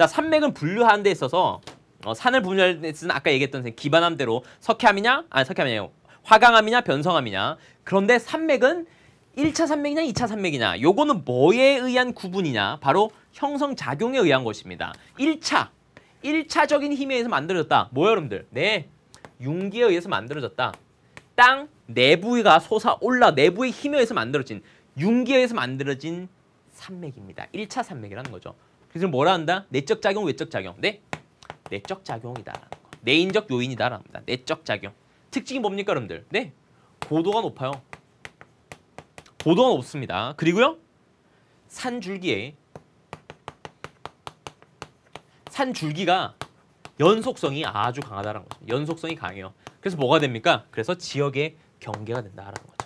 자, 산맥은 분류하는 데 있어서 어, 산을 분류할 때 쓰는 아까 얘기했던 기반함대로 석회암이냐? 아니, 석회암이냐. 화강암이냐? 변성암이냐. 그런데 산맥은 1차 산맥이냐 2차 산맥이냐 요거는 뭐에 의한 구분이냐 바로 형성작용에 의한 것입니다 1차 1차적인 힘에 의해서 만들어졌다 뭐 여러분들 네 융기에 의해서 만들어졌다 땅 내부가 솟아올라 내부의 힘에 의해서 만들어진 융기에 의해서 만들어진 산맥입니다 1차 산맥이라는 거죠 그래서 뭐라 한다? 내적 작용, 외적 작용. 네? 내적 작용이다. 내인적 요인이다라는 겁니다. 내적 작용. 특징이 뭡니까, 여러분들? 네? 고도가 높아요. 고도가 높습니다. 그리고요. 산줄기에 산줄기가 연속성이 아주 강하다는 거죠. 연속성이 강해요. 그래서 뭐가 됩니까? 그래서 지역의 경계가 된다라는 거죠.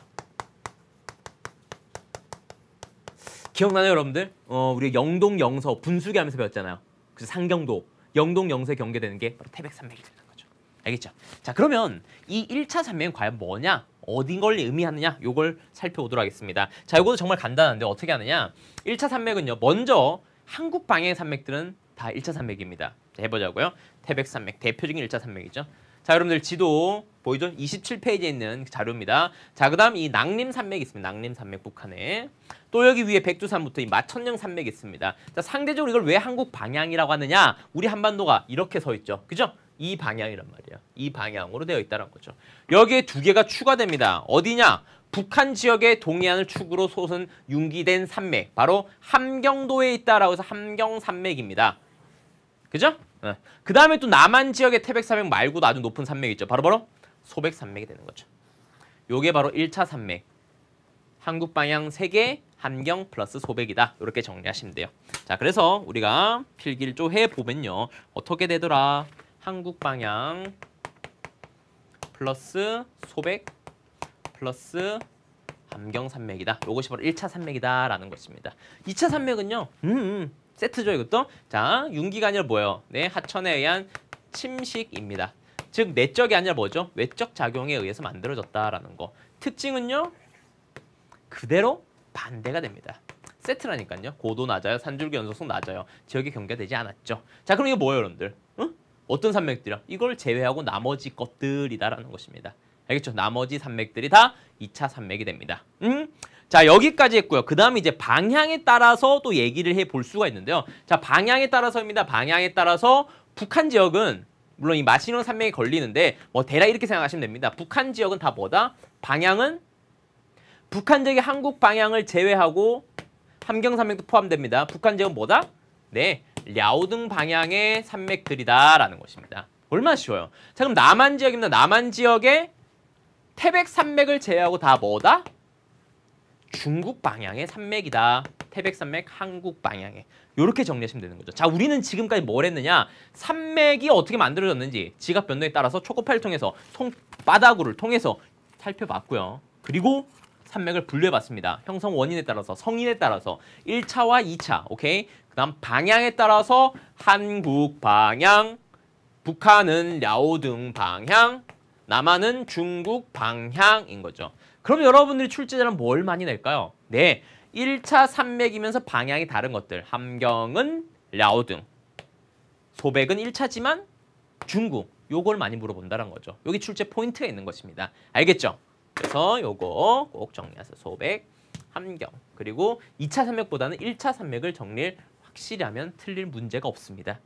기억나요 여러분들? 어, 우리 영동 영서 분수기 하면서 배웠잖아요. 그래서 상경도 영동 영서 경계되는 게 바로 태백 산맥이 되는 거죠. 알겠죠? 자, 그러면 이 1차 산맥은 과연 뭐냐? 어딘 걸 의미하느냐? 요걸 살펴보도록 하겠습니다. 자, 요거도 정말 간단한데 어떻게 하느냐? 1차 산맥은요. 먼저 한국 방향의 산맥들은 다 1차 산맥입니다. 자, 해보자고요. 태백 산맥, 대표적인 1차 산맥이죠. 자, 여러분들 지도 보이죠? 27페이지에 있는 그 자료입니다. 자, 그 다음 이 낙림 산맥이 있습니다. 낙림 산맥 북한에. 또 여기 위에 백두산부터 이 마천령 산맥이 있습니다. 자, 상대적으로 이걸 왜 한국 방향이라고 하느냐? 우리 한반도가 이렇게 서 있죠. 그죠? 이 방향이란 말이에요. 이 방향으로 되어 있다는 거죠. 여기에 두 개가 추가됩니다. 어디냐? 북한 지역의 동해안을 축으로 솟은 융기된 산맥. 바로 함경도에 있다라고 해서 함경산맥입니다. 그죠? 네. 그 다음에 또 남한 지역의 태백 산맥 말고도 아주 높은 산맥이 있죠. 바로바로 소백 산맥이 되는 거죠. 요게 바로 1차 산맥. 한국 방향 3개, 함경 플러스 소백이다. 이렇게 정리하시면 돼요. 자, 그래서 우리가 필기를 쪼해 보면요. 어떻게 되더라? 한국 방향 플러스 소백 플러스 함경 산맥이다. 요것이 바로 1차 산맥이다라는 것입니다. 2차 산맥은요. 음. 음. 세트죠 이것도. 자, 윤기가 아니라 뭐예요? 네, 하천에 의한 침식입니다. 즉 내적이 아니라 뭐죠? 외적 작용에 의해서 만들어졌다라는 거. 특징은요. 그대로 반대가 됩니다. 세트라니까요. 고도 낮아요. 산줄기 연속성 낮아요. 지역이 경계되지 않았죠. 자, 그럼 이거 뭐예요, 여러분들? 응? 어떤 산맥들이요? 이걸 제외하고 나머지 것들이다라는 것입니다. 알겠죠? 나머지 산맥들이 다 2차 산맥이 됩니다. 응? 자 여기까지 했고요. 그 다음에 이제 방향에 따라서 또 얘기를 해 볼 수가 있는데요. 자 방향에 따라서입니다. 방향에 따라서 북한 지역은 물론 이마시노 산맥이 걸리는데 뭐 대략 이렇게 생각하시면 됩니다. 북한 지역은 다 뭐다? 방향은 북한 지역의 한국 방향을 제외하고 함경 산맥도 포함됩니다. 북한 지역은 뭐다? 네, 랴오등 방향의 산맥들이다라는 것입니다. 얼마나 쉬워요. 자 그럼 남한 지역입니다. 남한 지역의 태백 산맥을 제외하고 다 뭐다? 중국 방향의 산맥이다. 태백산맥 한국 방향에 이렇게 정리하시면 되는 거죠. 자 우리는 지금까지 뭘 했느냐 산맥이 어떻게 만들어졌는지 지각 변동에 따라서 초코파일 통해서 바다구를 통해서 살펴봤고요. 그리고 산맥을 분류해봤습니다. 형성 원인에 따라서 성인에 따라서 1차와 2차 오케이 그 다음 방향에 따라서 한국 방향 북한은 랴오등 방향 남한은 중국 방향인 거죠. 그럼 여러분들이 출제자는 뭘 많이 낼까요? 네, 1차 산맥이면서 방향이 다른 것들. 함경은 랴오등. 소백은 1차지만 중국. 요걸 많이 물어본다는 거죠. 여기 출제 포인트가 있는 것입니다. 알겠죠? 그래서 요거 꼭정리하세요 소백, 함경. 그리고 2차 산맥보다는 1차 산맥을 정리를 확실히 하면 틀릴 문제가 없습니다.